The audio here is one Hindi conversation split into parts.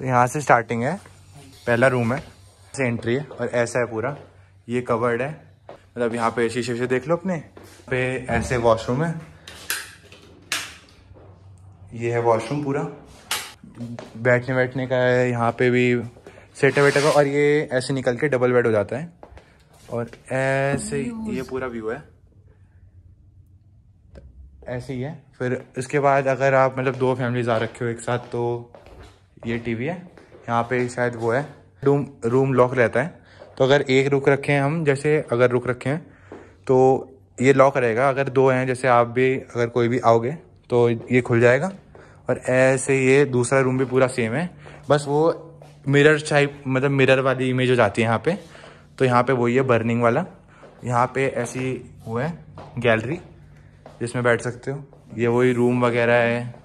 तो यहाँ से स्टार्टिंग है पहला रूम है से एंट्री है और ऐसा है पूरा ये कवर्ड है मतलब यहाँ पे शीशे शीशे देख लो अपने पे ऐसे वॉशरूम है ये है वॉशरूम पूरा बैठने बैठने का है यहाँ पे भी सेट वेटे का और ये ऐसे निकल के डबल बेड हो जाता है और ऐसे ये पूरा व्यू है ऐसे ही है फिर इसके बाद अगर आप मतलब दो फैमिलीज आ रखे हो एक साथ तो ये टीवी है यहाँ पे शायद वो है रूम रूम लॉक रहता है तो अगर एक रुक रखें हम जैसे अगर रुक रखें तो ये लॉक रहेगा अगर दो हैं जैसे आप भी अगर कोई भी आओगे तो ये खुल जाएगा और ऐसे ये दूसरा रूम भी पूरा सेम है बस वो मिरर टाइप मतलब मिरर वाली इमेज हो जाती है यहाँ पे तो यहाँ पे वही है बर्निंग वाला यहाँ पे ऐसी वो है गैलरी जिसमें बैठ सकते हो ये वही रूम वगैरह है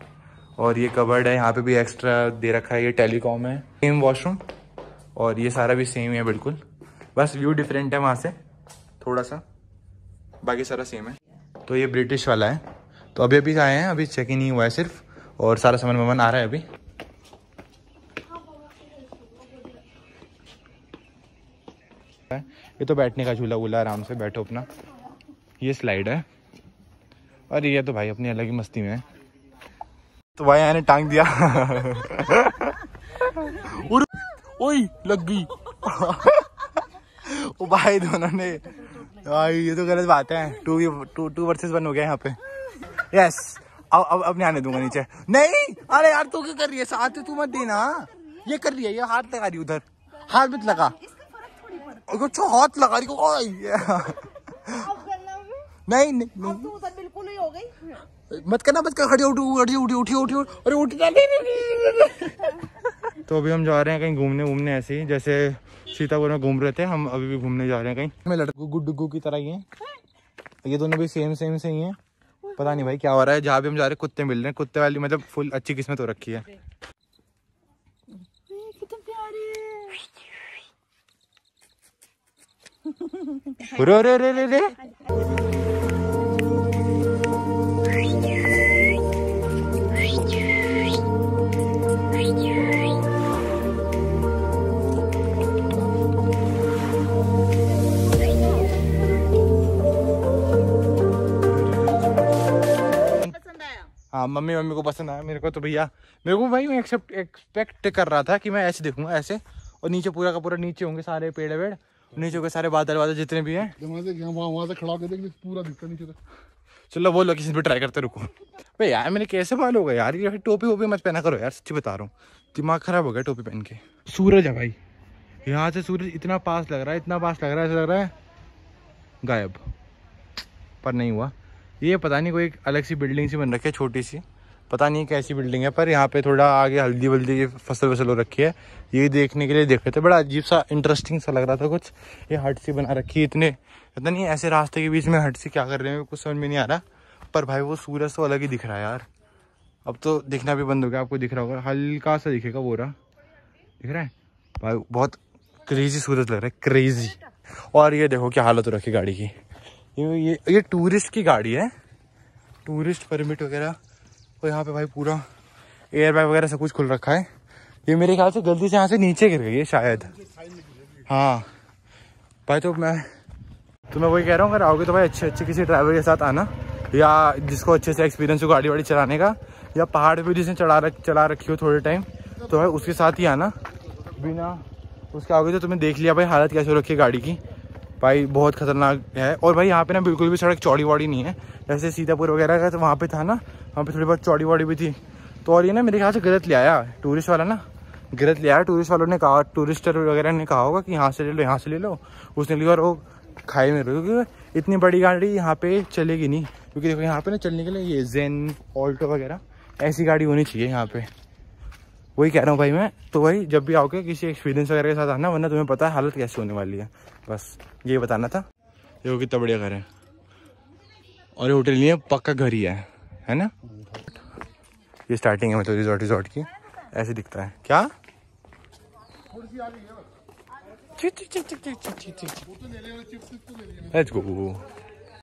और ये कवर्ड है यहाँ पे भी एक्स्ट्रा दे रखा है ये टेलीकॉम है सेम वॉशरूम और ये सारा भी सेम है बिल्कुल बस व्यू डिफरेंट है वहाँ से थोड़ा सा बाकी सारा सेम है तो ये ब्रिटिश वाला है तो अभी अभी आए हैं अभी चेक इन ही हुआ है सिर्फ और सारा सामान वामान आ रहा है अभी ये तो बैठने का झूला वूला आराम से बैठो अपना ये स्लाइड है और ये तो भाई अपनी अलग ही मस्ती में है तो भाई आने टांग दिया ओए लग गई ओ भाई दोनों ने भाई ये तो गलत बात है two two two versus one हो गया यहाँ पे यस अब अब अब नहीं आने दूंगा नीचे नहीं अरे यार तू क्या कर रही है साथ तू मत देना ये कर रही है ये हाथ लगा रही उधर हाथ मत लगा अच्छा हाथ लगा रही को नहीं नहीं हो गई मत करना मत कर खड़ी उठी उठी उठी उठी अरे उठी तो अभी हम जा रहे हैं कहीं घूमने घूमने ऐसे ही जैसे सीतापुर में घूम रहे थे हम अभी भी घूमने जा रहे हैं कहीं मैं लड़कू गुड्डू की तरह ही है ये दोनों भी सेम सेम से ही हैं पता नहीं भाई क्या हो रहा है जहाँ भी हम जा रहे हैं कुत्ते मिल रहे हैं कुत्ते वाली मतलब फुल अच्छी किस्मत हो रखी है रे रे रे रे हाँ मम्मी मम्मी को पसंद आया मेरे को तो भैया मेरे को भाई मैं एक्सेप्ट एक्सपेक्ट कर रहा था कि मैं ऐसे देखूंगा ऐसे और नीचे पूरा का पूरा नीचे होंगे सारे पेड़ वेड़ नीचे के सारे बादल वादल जितने भी हैं वहाँ से खड़ा कर देख पूरा दिखता नीचे तक चलो वो लोकेशन पर ट्राई करते रुको भाई यार मैंने कैसे मालू होगा यार ये टोपी वोपी मत पहना करो यार सच्ची बता रहा हूँ दिमाग खराब हो गया टोपी पहन के सूरज है भाई यहाँ से सूरज इतना पास लग रहा है इतना पास लग रहा है ऐसा लग रहा है गायब पर नहीं हुआ ये पता नहीं कोई एक अलग सी बिल्डिंग सी बन रखी है छोटी सी पता नहीं कैसी बिल्डिंग है पर यहाँ पे थोड़ा आगे हल्दी वल्दी की फसल वसल हो रखी है ये देखने के लिए देख रहे थे बड़ा अजीब सा इंटरेस्टिंग सा लग रहा था कुछ ये हट सी बना रखी है इतने पता नहीं ऐसे रास्ते के बीच में हट सी क्या कर रहे हैं कुछ समझ में नहीं आ रहा पर भाई वो सूरज तो अलग ही दिख रहा है यार अब तो दिखना भी बंद हो गया आपको दिख रहा होगा हल्का सा दिखेगा वो रहा दिख रहा है भाई बहुत क्रेजी सूरज लग रहा है क्रेजी और ये देखो क्या हालत हो रखी गाड़ी की ये ये ये टूरिस्ट की गाड़ी है टूरिस्ट परमिट वगैरह और तो यहाँ पे भाई पूरा एयर बैग वगैरह सब कुछ खुल रखा है ये मेरे ख्याल से गलती से यहाँ से नीचे गिर गई है शायद हाँ भाई तो मैं तो मैं वही कह रहा हूँ अगर आओगे तो भाई अच्छे अच्छे किसी ड्राइवर के साथ आना या जिसको अच्छे से एक्सपीरियंस हो गाड़ी वाड़ी चलाने का या पहाड़ पे जिसने चला रख चला रखी हो थोड़े टाइम तो भाई उसके साथ ही आना बिना उसके आओगे तो तुमने देख लिया भाई हालत कैसे हो रखी है गाड़ी की भाई बहुत ख़तरनाक है और भाई यहाँ पे ना बिल्कुल भी सड़क चौड़ी वाड़ी नहीं है जैसे सीतापुर वगैरह का तो वहाँ पे था ना वहाँ पे थोड़ी बहुत चौड़ी वाड़ी भी थी तो और ये ना मेरे ख्याल से गलत ले आया टूरिस्ट वाला ना गलत ले आया टूरिस्ट वालों ने कहा टूरिस्टर वगैरह ने कहा होगा कि यहाँ से ले लो यहाँ से ले लो उसने लिया और वो खाए में क्योंकि इतनी बड़ी गाड़ी यहाँ पे चलेगी नहीं क्योंकि देखो यहाँ पे ना चलने के लिए ये जेन ऑल्टो वगैरह ऐसी गाड़ी होनी चाहिए यहाँ पे वही कह रहा हूँ भाई मैं तो वही जब भी आओगे किसी एक्सपीरियंस वगैरह के साथ आना वरना तुम्हें पता है हालत कैसी होने वाली है बस ये बताना था ये कितना बढ़िया घर है और ये होटल नहीं है पक्का घर ही है है ना ये स्टार्टिंग है मतलब रिजॉर्ट रिजॉर्ट की ऐसे दिखता है क्या